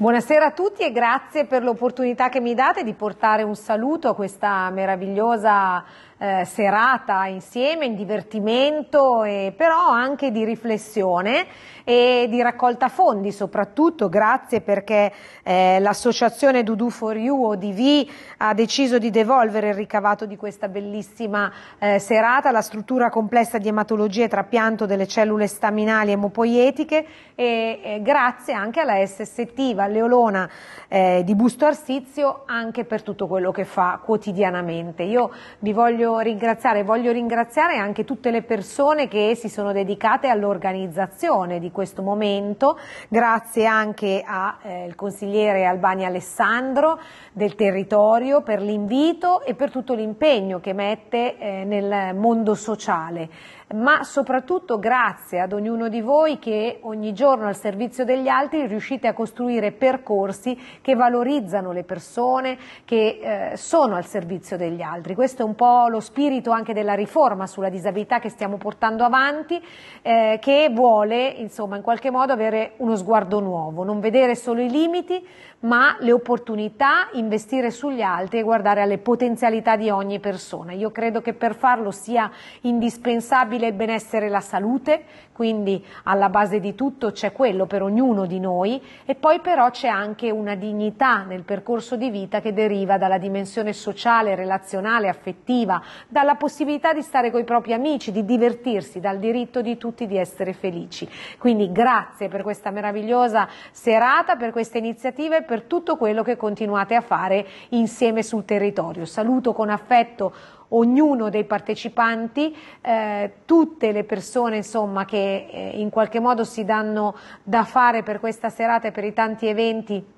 Buonasera a tutti e grazie per l'opportunità che mi date di portare un saluto a questa meravigliosa eh, serata insieme in divertimento, e, però anche di riflessione e di raccolta fondi soprattutto, grazie perché eh, l'associazione Dudu for You ODV ha deciso di devolvere il ricavato di questa bellissima eh, serata alla struttura complessa di ematologia e trapianto delle cellule staminali emopoietiche e, e grazie anche alla SST Valleolona eh, di Busto Arsizio anche per tutto quello che fa quotidianamente. Io vi voglio voglio ringraziare, voglio ringraziare anche tutte le persone che si sono dedicate all'organizzazione di questo momento, grazie anche al eh, consigliere Albani Alessandro del territorio per l'invito e per tutto l'impegno che mette eh, nel mondo sociale ma soprattutto grazie ad ognuno di voi che ogni giorno al servizio degli altri riuscite a costruire percorsi che valorizzano le persone, che eh, sono al servizio degli altri. Questo è un po' lo spirito anche della riforma sulla disabilità che stiamo portando avanti, eh, che vuole insomma in qualche modo avere uno sguardo nuovo, non vedere solo i limiti ma le opportunità, investire sugli altri e guardare alle potenzialità di ogni persona. Io credo che per farlo sia indispensabile il benessere e la salute, quindi alla base di tutto c'è quello per ognuno di noi e poi però c'è anche una dignità nel percorso di vita che deriva dalla dimensione sociale, relazionale, affettiva, dalla possibilità di stare con i propri amici, di divertirsi, dal diritto di tutti di essere felici. Quindi grazie per questa meravigliosa serata, per questa iniziativa e per tutto quello che continuate a fare insieme sul territorio. Saluto con affetto ognuno dei partecipanti, eh, tutte le persone insomma, che eh, in qualche modo si danno da fare per questa serata e per i tanti eventi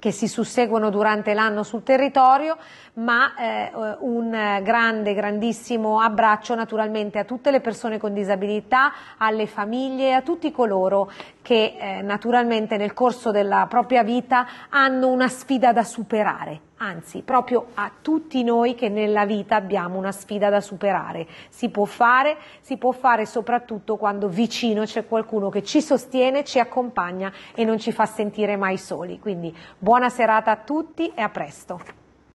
che si susseguono durante l'anno sul territorio, ma eh, un grande, grandissimo abbraccio naturalmente a tutte le persone con disabilità, alle famiglie, a tutti coloro che eh, naturalmente nel corso della propria vita hanno una sfida da superare anzi proprio a tutti noi che nella vita abbiamo una sfida da superare. Si può fare, si può fare soprattutto quando vicino c'è qualcuno che ci sostiene, ci accompagna e non ci fa sentire mai soli. Quindi buona serata a tutti e a presto.